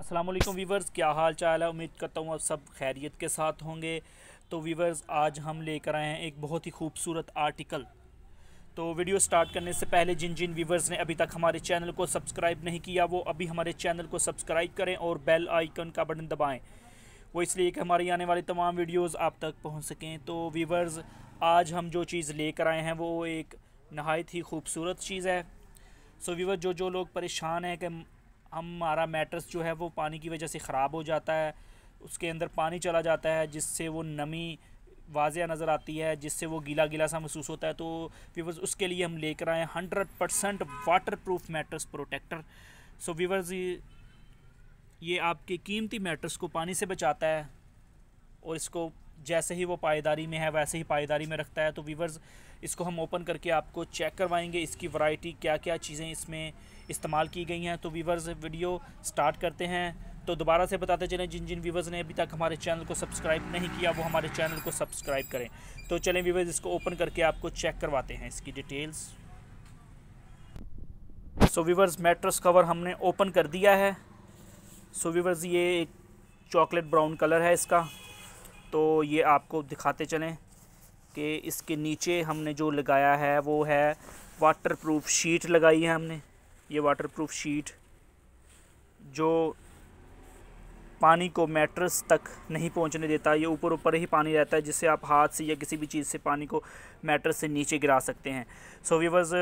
Aslam viewers क्या हाल चाल है उम्मीद करता हूँ आप सब खैरियत के साथ होंगे तो वीवर्स आज हम लेकर आए हैं एक बहुत ही खूबसूरत आर्टिकल तो वीडियो स्टार्ट करने से पहले जिन जिन वीवर्स ने अभी तक हमारे चैनल को सब्सक्राइब नहीं किया वो अभी हमारे चैनल को सब्सक्राइब करें और बेल आइकन का बटन दबाएँ वो इसलिए कि हमारी आने वाली तमाम वीडियोज़ आप तक पहुँच सकें तो वीवर्स आज हम जो चीज़ लेकर आए हैं वो एक नहायत ही खूबसूरत चीज़ है सो वीवर जो जो लोग परेशान हैं कि हमारा मैट्रस जो है वो पानी की वजह से ख़राब हो जाता है उसके अंदर पानी चला जाता है जिससे वो नमी वाजिया नज़र आती है जिससे वो गीला गीला सा महसूस होता है तो वीवर्स उसके लिए हम लेकर आए hundred percent water proof mattress protector so viewers ये, ये आपके कीमती मैट्रस को पानी से बचाता है और इसको जैसे ही वो पायदारी में है वैसे ही पायदारी में रखता है तो वीवर्स इसको हम ओपन करके आपको चेक करवाएंगे इसकी वैरायटी क्या क्या चीज़ें इसमें इस्तेमाल की गई हैं तो वीवर्स वीडियो स्टार्ट करते हैं तो दोबारा से बताते चलें जिन जिन वीवर्स ने अभी तक हमारे चैनल को सब्सक्राइब नहीं किया वो हमारे चैनल को सब्सक्राइब करें तो चलें वीवर्स इसको ओपन करके आपको चेक करवाते हैं इसकी details so viewers mattress cover हमने ओपन कर दिया है सो so, वीवर्स ये एक चॉकलेट ब्राउन कलर है इसका तो ये आपको दिखाते चलें कि इसके नीचे हमने जो लगाया है वो है वाटर प्रूफ शीट लगाई है हमने ये वाटर प्रूफ शीट जो पानी को मैट्रस तक नहीं पहुंचने देता ये ऊपर ऊपर ही पानी रहता है जिससे आप हाथ से या किसी भी चीज़ से पानी को मैट्रस से नीचे गिरा सकते हैं सो so, वीवर्स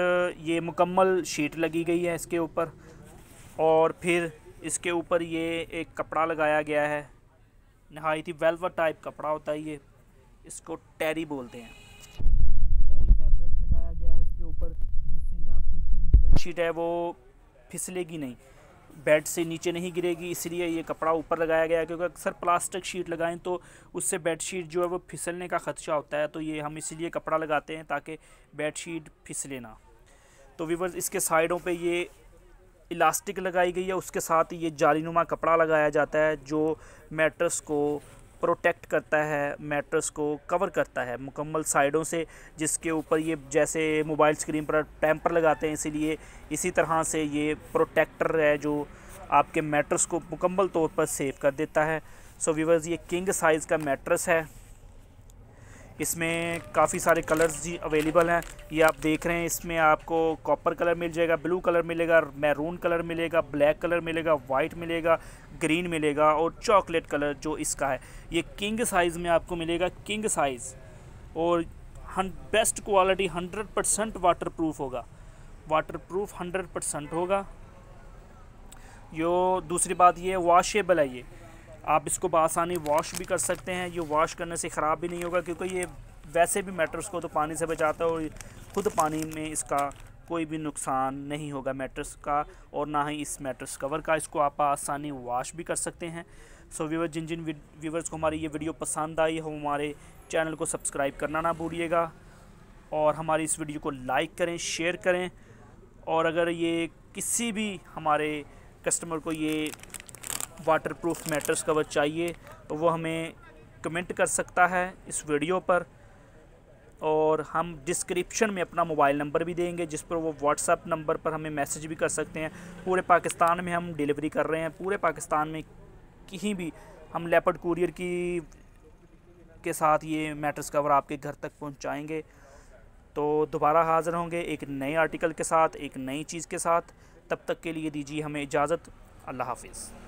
ये मुकम्मल शीट लगी गई है इसके ऊपर और फिर इसके ऊपर ये एक कपड़ा लगाया गया है नहायत ही वेलवर टाइप कपड़ा होता है ये इसको टेरी बोलते हैं शीट है इसके ऊपर आपकी है वो फिसलेगी नहीं बेड से नीचे नहीं गिरेगी इसलिए ये कपड़ा ऊपर लगाया गया क्योंकि अक्सर प्लास्टिक शीट लगाएं तो उससे बेड शीट जो है वो फिसलने का ख़दशा होता है तो ये हम इसलिए कपड़ा लगाते हैं ताकि बेड शीट फिसले ना तो वीवर इसके साइडों पे ये इलास्टिक लगाई गई है उसके साथ ये जालीनुमा कपड़ा लगाया जाता है जो मैट्रस को प्रोटेक्ट करता है मैट्रस को कवर करता है मुकम्मल साइडों से जिसके ऊपर ये जैसे मोबाइल स्क्रीन पर टैंपर लगाते हैं इसीलिए इसी तरह से ये प्रोटेक्टर है जो आपके मैट्रस को मुकम्मल तौर पर सेव कर देता है सो so, व्यूवर्स ये किंग साइज़ का मैट्रस है इसमें काफ़ी सारे कलर्स जी अवेलेबल हैं ये आप देख रहे हैं इसमें आपको कॉपर कलर मिल जाएगा ब्लू कलर मिलेगा मैरून कलर मिलेगा ब्लैक कलर मिलेगा वाइट मिलेगा ग्रीन मिलेगा और चॉकलेट कलर जो इसका है ये किंग साइज़ में आपको मिलेगा किंग साइज़ और best quality hundred percent water proof होगा वाटर प्रूफ हंड्रेड परसेंट होगा यो दूसरी बात ये वाशेबल है ये आप इसको बसानी वॉश भी कर सकते हैं ये वॉश करने से ख़राब भी नहीं होगा क्योंकि ये वैसे भी मेट्रस को तो पानी से बचाता है और ख़ुद पानी में इसका कोई भी नुकसान नहीं होगा मैट्रस का और ना ही इस मैट्रस कवर का इसको आप आसानी वॉश भी कर सकते हैं सो so, व्यूवर जिन जिन व्यूवर्स को हमारी ये वीडियो पसंद आई हो हमारे चैनल को सब्सक्राइब करना ना भूलिएगा और हमारी इस वीडियो को लाइक करें शेयर करें और अगर ये किसी भी हमारे कस्टमर को ये वाटरप्रूफ मैट्रेस कवर चाहिए तो वो हमें कमेंट कर सकता है इस वीडियो पर और हम डिस्क्रिप्शन में अपना मोबाइल नंबर भी देंगे जिस पर वो व्हाट्सअप नंबर पर हमें मैसेज भी कर सकते हैं पूरे पाकिस्तान में हम डिलीवरी कर रहे हैं पूरे पाकिस्तान में कहीं भी हम लेपर्ड कुरियर की के साथ ये मैट्रेस कवर आपके घर तक पहुंचाएंगे तो दोबारा हाज़िर होंगे एक नए आर्टिकल के साथ एक नई चीज़ के साथ तब तक के लिए दीजिए हमें इजाज़त अल्लाह हाफिज़